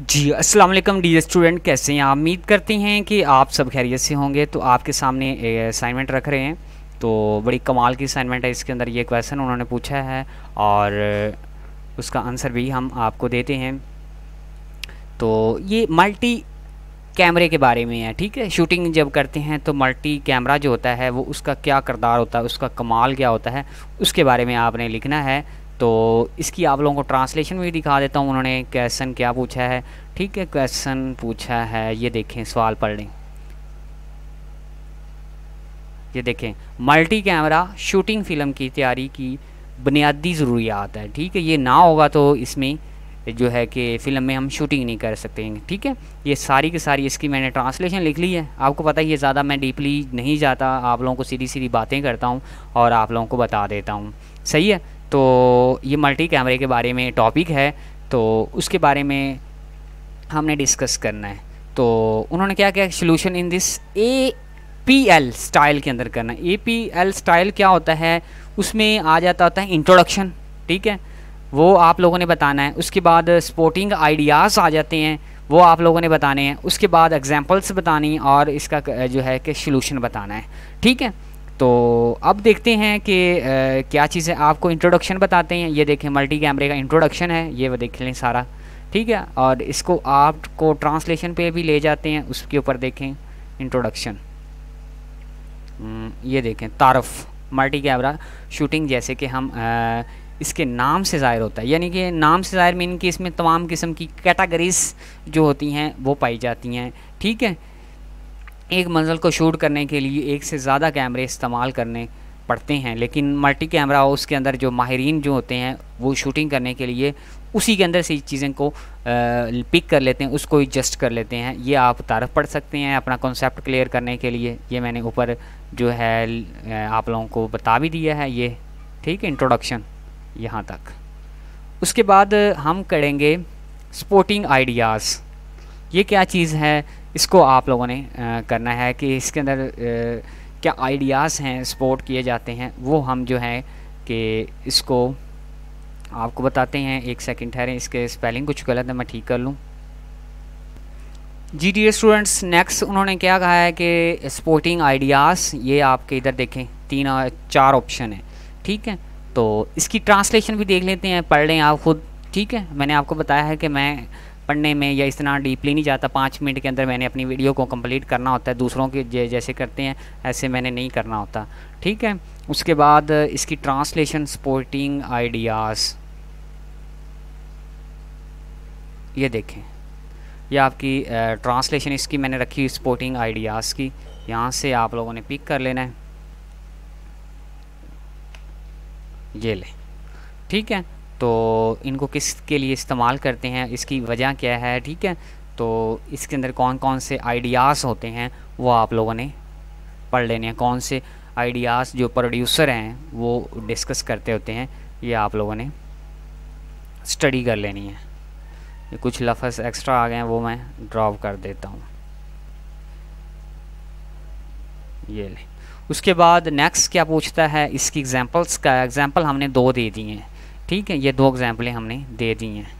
जी अस्सलाम वालेकुम dear student कैसे हैं आप उम्मीद करते हैं कि आप सब खैरियत से होंगे तो आपके सामने असाइनमेंट रख रहे हैं तो बड़ी कमाल की असाइनमेंट है इसके अंदर ये क्वेश्चन उन्होंने पूछा है और उसका आंसर भी हम आपको देते हैं तो ये मल्टी कैमरे के बारे में है ठीक है शूटिंग जब करते हैं तो मल्टी कैमरा जो होता है वो उसका क्या करदार होता है उसका कमाल क्या होता है उसके बारे में आपने लिखना है तो इसकी आप लोगों को ट्रांसलेशन भी दिखा देता हूँ उन्होंने क्वेश्चन क्या पूछा है ठीक है क्वेश्चन पूछा है ये देखें सवाल पढ़ लें ये देखें मल्टी कैमरा शूटिंग फिल्म की तैयारी की बुनियादी ज़रूरियात है ठीक है ये ना होगा तो इसमें जो है कि फ़िल्म में हम शूटिंग नहीं कर सकते हैं ठीक है ये सारी की सारी इसकी मैंने ट्रांसलेशन लिख ली है आपको पता है ये ज़्यादा मैं डीपली नहीं जाता आप लोगों को सीधी सीधी बातें करता हूँ और आप लोगों को बता देता हूँ सही है तो ये मल्टी कैमरे के बारे में टॉपिक है तो उसके बारे में हमने डिस्कस करना है तो उन्होंने क्या क्या solution in this A P L style के अंदर करना ए पी एल स्टाइल क्या होता है उसमें आ जाता होता है इंट्रोडक्शन ठीक है वो आप लोगों ने बताना है उसके बाद स्पोर्टिंग आइडियाज़ आ जाते हैं वो आप लोगों ने बताने हैं उसके बाद एग्जाम्पल्स बतानी और इसका जो है कि सोलूशन बताना है ठीक है तो अब देखते हैं कि क्या चीज़ें आपको इंट्रोडक्शन बताते हैं ये देखें मल्टी कैमरे का इंट्रोडक्शन है ये वो देख लें सारा ठीक है और इसको आपको ट्रांसलेशन पे भी ले जाते हैं उसके ऊपर देखें इंट्रोडक्शन हम्म, ये देखें तारफ़ मल्टी कैमरा शूटिंग जैसे कि हम आ, इसके नाम से ज़ाहिर होता है यानी कि नाम से ज़ाहिर मीन कि इसमें तमाम किस्म की कैटागरीज़ जो होती हैं वो पाई जाती हैं ठीक है एक मंजिल को शूट करने के लिए एक से ज़्यादा कैमरे इस्तेमाल करने पड़ते हैं लेकिन मल्टी कैमरा हाउस के अंदर जो माहरीन जो होते हैं वो शूटिंग करने के लिए उसी के अंदर से चीज़ें को पिक कर लेते हैं उसको एडजस्ट कर लेते हैं ये आप तारफ पढ़ सकते हैं अपना कॉन्सेप्ट क्लियर करने के लिए ये मैंने ऊपर जो है आप लोगों को बता भी दिया है ये ठीक है इंट्रोडक्शन यहाँ तक उसके बाद हम करेंगे स्पोर्टिंग आइडियाज़ ये क्या चीज़ है इसको आप लोगों ने करना है कि इसके अंदर क्या आइडियाज़ हैं सपोर्ट किए जाते हैं वो हम जो है कि इसको आपको बताते हैं एक सेकंड ठहरें इसके स्पेलिंग कुछ गलत है मैं ठीक कर लूँ जी डी स्टूडेंट्स नेक्स्ट उन्होंने क्या कहा है कि सपोर्टिंग आइडियाज़ ये आपके इधर देखें तीन चार ऑप्शन है ठीक है तो इसकी ट्रांसलेशन भी देख लेते हैं पढ़ लें आप ख़ुद ठीक है मैंने आपको बताया है कि मैं पढ़ने में या इतना डीपली नहीं जाता पाँच मिनट के अंदर मैंने अपनी वीडियो को कंप्लीट करना होता है दूसरों के जैसे करते हैं ऐसे मैंने नहीं करना होता ठीक है उसके बाद इसकी ट्रांसलेशन सपोर्टिंग आइडियाज़ ये देखें यह आपकी ट्रांसलेशन इसकी मैंने रखी सपोर्टिंग आइडियाज़ की यहाँ से आप लोगों ने पिक कर लेना है ये लें ठीक है तो इनको किस के लिए इस्तेमाल करते हैं इसकी वजह क्या है ठीक है तो इसके अंदर कौन कौन से आइडियाज़ होते हैं वो आप लोगों ने पढ़ लेने हैं कौन से आइडियाज़ जो प्रोड्यूसर हैं वो डिस्कस करते होते हैं ये आप लोगों ने स्टडी कर लेनी है ये कुछ लफ्ज़ एक्स्ट्रा आ गए हैं वो मैं ड्रॉप कर देता हूँ ये ले उसके बाद नेक्स्ट क्या पूछता है इसकी एग्जांपल्स का एग्जांपल हमने दो दे दिए हैं ठीक है ये दो एग्ज़ाम्पलें हमने दे दी हैं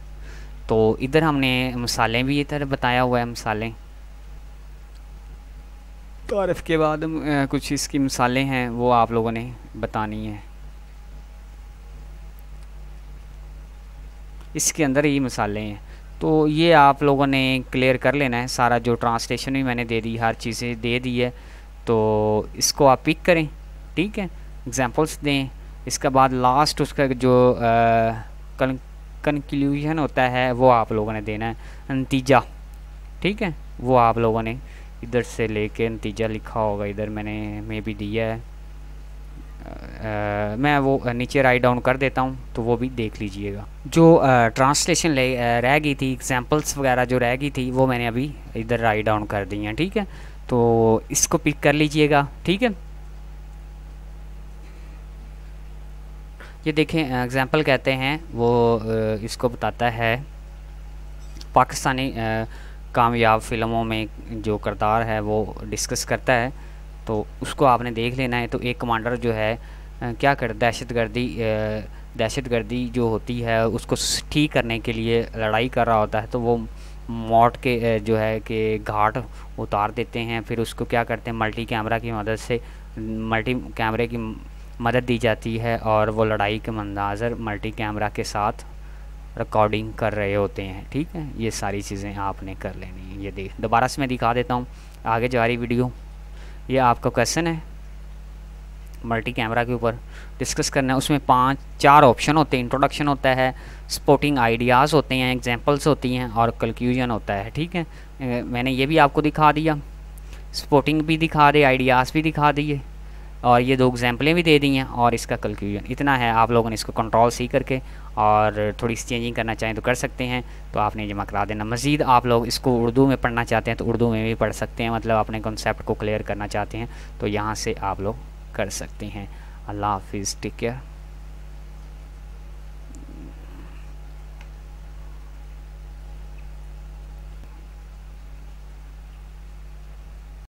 तो इधर हमने मसाले भी इधर बताया हुआ है मसाले तारफ़ के बाद कुछ इसकी मसाले हैं वो आप लोगों ने बतानी है इसके अंदर ही मसाले हैं तो ये आप लोगों ने क्लियर कर लेना है सारा जो ट्रांसलेशन भी मैंने दे दी हर चीज़ें दे दी है तो इसको आप पिक करें ठीक है एग्ज़ाम्पल्स दें इसके बाद लास्ट उसका जो कंक्लूजन होता है वो आप लोगों ने देना है नतीजा ठीक है वो आप लोगों ने इधर से लेके नतीजा लिखा होगा इधर मैंने मे भी दिया है आ, मैं वो नीचे राइट डाउन कर देता हूँ तो वो भी देख लीजिएगा जो ट्रांसलेशन ले रह गई थी एग्जांपल्स वगैरह जो रह गई थी वो मैंने अभी इधर राइट डाउन कर दी हैं ठीक है तो इसको पिक कर लीजिएगा ठीक है ये देखें एग्ज़ाम्पल कहते हैं वो इसको बताता है पाकिस्तानी कामयाब फ़िल्मों में जो करदार है वो डिस्कस करता है तो उसको आपने देख लेना है तो एक कमांडर जो है क्या कर दहशत गर्दी दहशत गर्दी जो होती है उसको ठीक करने के लिए लड़ाई कर रहा होता है तो वो मौत के जो है कि घाट उतार देते हैं फिर उसको क्या करते हैं मल्टी कैमरा की मदद से मल्टी कैमरे की मदद दी जाती है और वो लड़ाई के मंदाजर मल्टी कैमरा के साथ रिकॉर्डिंग कर रहे होते हैं ठीक है ये सारी चीज़ें आपने कर लेनी है ये देख दोबारा से मैं दिखा देता हूँ आगे जा रही वीडियो ये आपका क्वेश्चन है मल्टी कैमरा के ऊपर डिस्कस करना है उसमें पांच चार ऑप्शन होते हैं इंट्रोडक्शन होता है स्पोर्टिंग आइडियाज़ होते हैं एग्जांपल्स होती हैं और कंक्लूजन होता है ठीक है मैंने ये भी आपको दिखा दिया स्पोर्टिंग भी दिखा दी आइडियाज़ भी दिखा दिए और ये दो एग्जाम्पलें भी दे दी हैं और इसका कंक्लूजन इतना है आप लोगों ने इसको कंट्रोल सी करके और थोड़ी सी चेंजिंग करना चाहें तो कर सकते हैं तो आपने जमा करा देना मज़ीद आप लोग इसको उर्दू में पढ़ना चाहते हैं तो उर्दू में भी पढ़ सकते हैं मतलब अपने कॉन्सेप्ट को क्लियर करना चाहते हैं तो यहाँ से आप लोग कर सकते हैं अल्लाह हाफिज़ टेक केयर